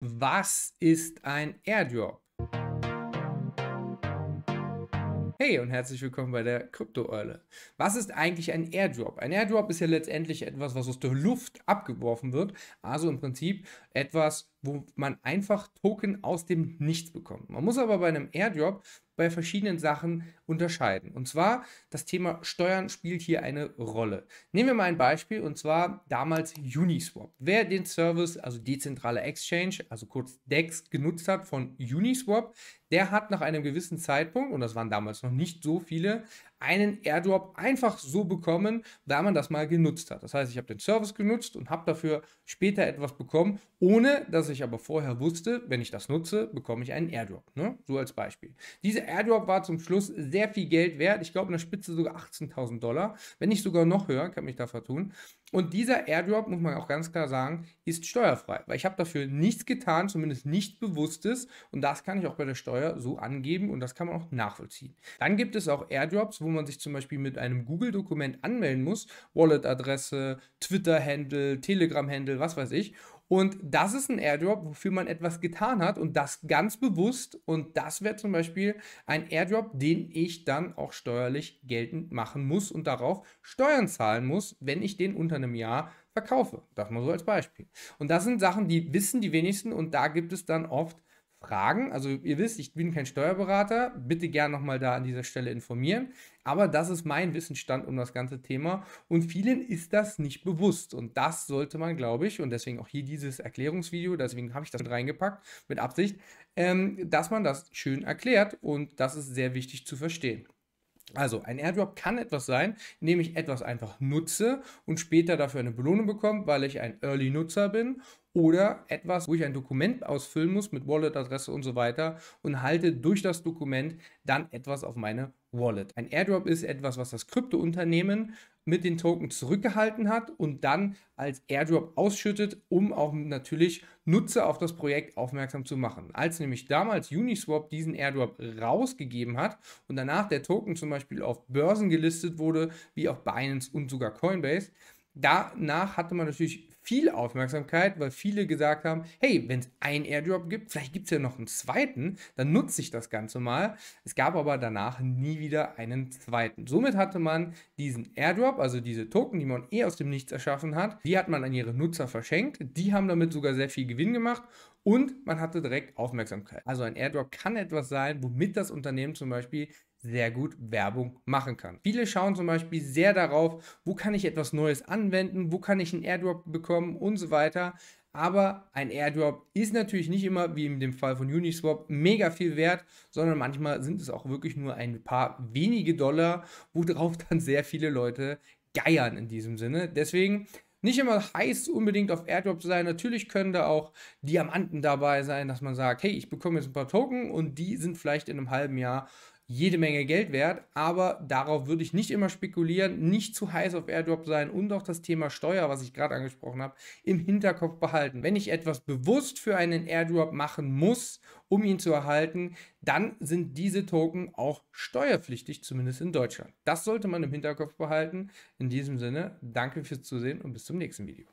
Was ist ein Airdrop? Hey und herzlich willkommen bei der Krypto-Eule. Was ist eigentlich ein Airdrop? Ein Airdrop ist ja letztendlich etwas, was aus der Luft abgeworfen wird. Also im Prinzip etwas, wo man einfach Token aus dem Nichts bekommt. Man muss aber bei einem Airdrop bei verschiedenen Sachen unterscheiden. Und zwar das Thema Steuern spielt hier eine Rolle. Nehmen wir mal ein Beispiel und zwar damals Uniswap. Wer den Service, also dezentrale Exchange, also kurz DEX genutzt hat von Uniswap, der hat nach einem gewissen Zeitpunkt, und das waren damals noch nicht so viele, einen Airdrop einfach so bekommen, da man das mal genutzt hat. Das heißt, ich habe den Service genutzt und habe dafür später etwas bekommen, ohne dass was ich aber vorher wusste, wenn ich das nutze, bekomme ich einen Airdrop. Ne? So als Beispiel. Dieser Airdrop war zum Schluss sehr viel Geld wert. Ich glaube, in der Spitze sogar 18.000 Dollar. Wenn nicht sogar noch höher, kann mich da vertun. Und dieser Airdrop, muss man auch ganz klar sagen, ist steuerfrei, weil ich habe dafür nichts getan, zumindest nichts Bewusstes. Und das kann ich auch bei der Steuer so angeben und das kann man auch nachvollziehen. Dann gibt es auch Airdrops, wo man sich zum Beispiel mit einem Google-Dokument anmelden muss. Wallet-Adresse, Twitter-Handle, Telegram-Handle, was weiß ich. Und das ist ein Airdrop, wofür man etwas getan hat und das ganz bewusst. Und das wäre zum Beispiel ein Airdrop, den ich dann auch steuerlich geltend machen muss und darauf Steuern zahlen muss, wenn ich den unter einem Jahr verkaufe. Das mal so als Beispiel. Und das sind Sachen, die wissen die wenigsten und da gibt es dann oft Fragen. Also ihr wisst, ich bin kein Steuerberater. Bitte gern nochmal da an dieser Stelle informieren. Aber das ist mein Wissensstand um das ganze Thema und vielen ist das nicht bewusst. Und das sollte man, glaube ich, und deswegen auch hier dieses Erklärungsvideo, deswegen habe ich das mit reingepackt, mit Absicht, ähm, dass man das schön erklärt und das ist sehr wichtig zu verstehen. Also ein Airdrop kann etwas sein, indem ich etwas einfach nutze und später dafür eine Belohnung bekomme, weil ich ein Early-Nutzer bin oder etwas, wo ich ein Dokument ausfüllen muss mit Wallet, Adresse und so weiter und halte durch das Dokument dann etwas auf meine Wallet. Ein Airdrop ist etwas, was das Kryptounternehmen mit den Token zurückgehalten hat und dann als Airdrop ausschüttet, um auch natürlich Nutzer auf das Projekt aufmerksam zu machen. Als nämlich damals Uniswap diesen Airdrop rausgegeben hat und danach der Token zum Beispiel auf Börsen gelistet wurde, wie auch Binance und sogar Coinbase, danach hatte man natürlich viel Aufmerksamkeit, weil viele gesagt haben, hey, wenn es einen Airdrop gibt, vielleicht gibt es ja noch einen zweiten, dann nutze ich das Ganze mal. Es gab aber danach nie wieder einen zweiten. Somit hatte man diesen Airdrop, also diese Token, die man eh aus dem Nichts erschaffen hat, die hat man an ihre Nutzer verschenkt. Die haben damit sogar sehr viel Gewinn gemacht und man hatte direkt Aufmerksamkeit. Also ein Airdrop kann etwas sein, womit das Unternehmen zum Beispiel sehr gut Werbung machen kann. Viele schauen zum Beispiel sehr darauf, wo kann ich etwas Neues anwenden, wo kann ich einen Airdrop bekommen und so weiter. Aber ein Airdrop ist natürlich nicht immer, wie in dem Fall von Uniswap, mega viel wert, sondern manchmal sind es auch wirklich nur ein paar wenige Dollar, worauf dann sehr viele Leute geiern in diesem Sinne. Deswegen nicht immer heiß unbedingt auf Airdrop sein. Natürlich können da auch Diamanten dabei sein, dass man sagt, hey, ich bekomme jetzt ein paar Token und die sind vielleicht in einem halben Jahr jede Menge Geld wert, aber darauf würde ich nicht immer spekulieren, nicht zu heiß auf Airdrop sein und auch das Thema Steuer, was ich gerade angesprochen habe, im Hinterkopf behalten. Wenn ich etwas bewusst für einen Airdrop machen muss, um ihn zu erhalten, dann sind diese Token auch steuerpflichtig, zumindest in Deutschland. Das sollte man im Hinterkopf behalten. In diesem Sinne, danke fürs Zusehen und bis zum nächsten Video.